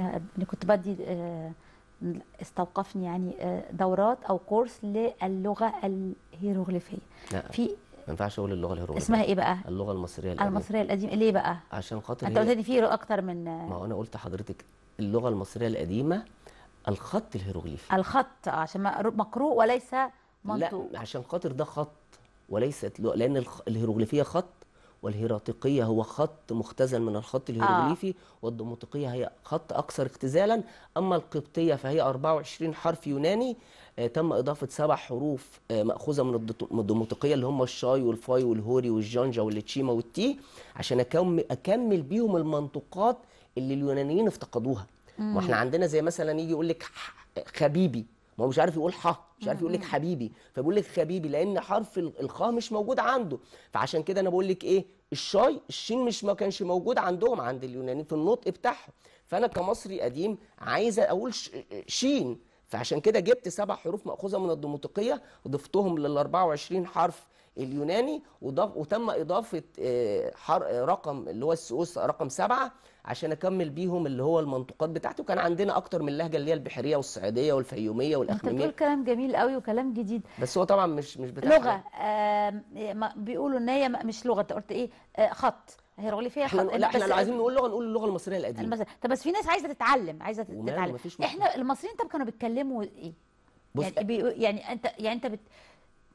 انا كنت بدي آه، استوقفني يعني آه، دورات او كورس للغه الهيروغليفيه في ما ينفعش اقول اللغه الهيروغليفيه اسمها ايه بقى اللغه المصريه القديمه المصريه القديمه ليه بقى عشان خاطر انت قلت لي في اكتر من آه، ما هو انا قلت حضرتك اللغه المصريه القديمه الخط الهيروغليفي الخط عشان مقروء وليس منطوق لا عشان خاطر ده خط وليست لان الهيروغليفيه خط والهيراتيقية هو خط مختزل من الخط الهيروغليفي آه. والدموطيقية هي خط أكثر اختزالا أما القبطية فهي 24 حرف يوناني آه، تم إضافة سبع حروف آه، مأخوذة من الدموطيقية اللي هم الشاي والفاي والهوري والجانجا والتشيما والتي عشان أكمل بيهم المنطوقات اللي اليونانيين افتقدوها واحنا عندنا زي مثلا يجي يقول لك خبيبي ما هو مش عارف يقول ح مش عارف يقول لك حبيبي فبيقول لك خبيبي لان حرف الخاء مش موجود عنده فعشان كده انا بقول لك ايه الشاي الشين مش ما كانش موجود عندهم عند اليونانيين في النطق بتاعهم فانا كمصري قديم عايز اقول شين فعشان كده جبت سبع حروف مأخوذة من الديمقراطيه ضفتهم لل 24 حرف اليوناني وضف وتم إضافة آه، آه، رقم اللي هو السؤوس رقم سبعة عشان أكمل بيهم اللي هو المنطوقات بتاعته وكان عندنا أكتر من لهجة اللي هي البحرية والصعيدية والفيومية والأخميمية أنت بتقول كلام جميل قوي وكلام جديد بس هو طبعا مش مش بتاع لغة آه بيقولوا إن هي مش لغة أنت قلت إيه آه خط هيروغليفيه احنا, لا احنا لو عايزين نقول لغه نقول اللغه المصريه القديمه المصرية. طب بس في ناس عايزه تتعلم عايزه تتعلم احنا المصريين طب كانوا بيتكلموا ايه بص يعني, بي... يعني انت يعني انت بت...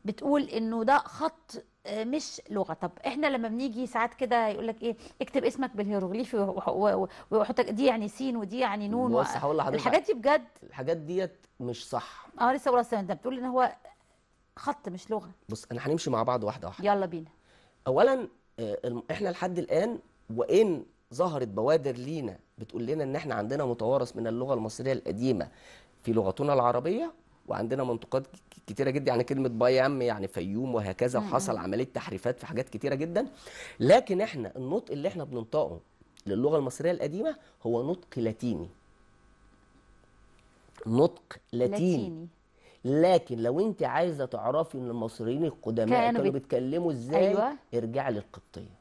بتقول انه ده خط آه، مش لغه طب احنا لما بنيجي ساعات كده يقول لك ايه اكتب اسمك بالهيروغليفي وحط دي يعني سين ودي يعني نون بص هقول لحضرتك الحاجات دي بجد الحاجات ديت مش صح اه لسه بقول انت بتقول ان هو خط مش لغه بص انا هنمشي مع بعض واحده واحده يلا بينا اولا آه، احنا لحد الان وان ظهرت بوادر لينا بتقول لنا ان احنا عندنا متوارث من اللغه المصريه القديمه في لغتنا العربيه وعندنا منطقات كتيره جدا يعني كلمه بايام يعني فيوم وهكذا وحصل عمليه تحريفات في حاجات كتيره جدا لكن احنا النطق اللي احنا بننطقه للغه المصريه القديمه هو نطق لاتيني نطق لاتيني, لاتيني. لكن لو انت عايزه تعرفي ان المصريين القدماء كانوا, بت... بيتكلموا ازاي أيوة. ارجعي للقبطيه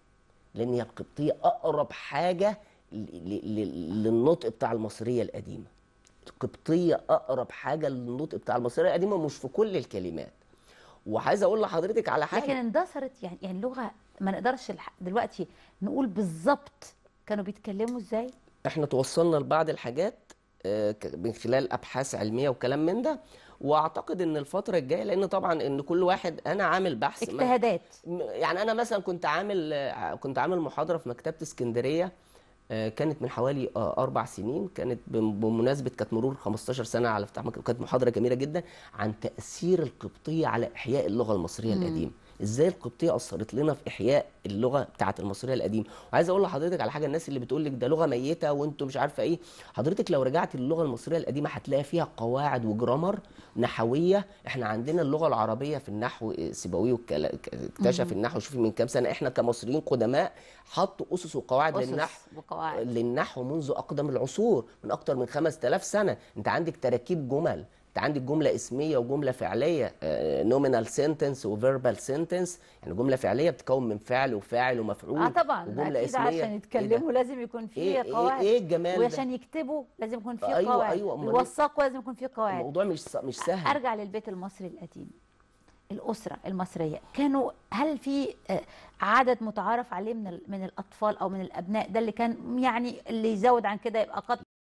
لان هي القبطيه اقرب حاجه للنطق بتاع المصريه القديمه القبطيه اقرب حاجه للنطق بتاع المصريه القديمه مش في كل الكلمات وعايزه اقول لحضرتك على حاجه لكن اندثرت يعني يعني لغه ما نقدرش دلوقتي نقول بالظبط كانوا بيتكلموا ازاي احنا توصلنا لبعض الحاجات آه، من خلال ابحاث علميه وكلام من ده واعتقد ان الفتره الجايه لان طبعا ان كل واحد انا عامل بحث اجتهادات يعني انا مثلا كنت عامل كنت عامل محاضره في مكتبه اسكندريه آه، كانت من حوالي آه، اربع سنين كانت بمناسبه كانت مرور 15 سنه على افتتاح كانت محاضره جميله جدا عن تاثير القبطيه على احياء اللغه المصريه القديمه ازاي القبطيه اثرت لنا في احياء اللغه بتاعه المصريه القديمه وعايز اقول لحضرتك على حاجه الناس اللي بتقول لك ده لغه ميته وانتم مش عارفه ايه حضرتك لو رجعت للغه المصريه القديمه هتلاقي فيها قواعد وجرامر نحويه احنا عندنا اللغه العربيه في النحو آه، سيبويه اكتشف النحو شوفي من كام سنه احنا كمصريين قدماء حطوا اسس وقواعد أسس للنحو وقواعد. للنحو منذ اقدم العصور من اكثر من 5000 سنه انت عندك تراكيب جمل عندك جمله اسميه وجمله فعليه نومينال سنتنس وفيربال سنتنس يعني جمله فعليه بتتكون من فعل وفاعل ومفعول اه طبعا وجمله اسميه عشان إيه يتكلموا إيه لازم يكون في إيه قواعد ايه, إيه الجمال وعشان يكتبوا لازم يكون في أيوة قواعد أيوة يوثقوا لازم يكون في قواعد الموضوع مش مش سهل ارجع للبيت المصري القديم الاسره المصريه كانوا هل في آه، عدد متعارف عليه من من الاطفال او من الابناء ده اللي كان يعني اللي يزود عن كده يبقى قد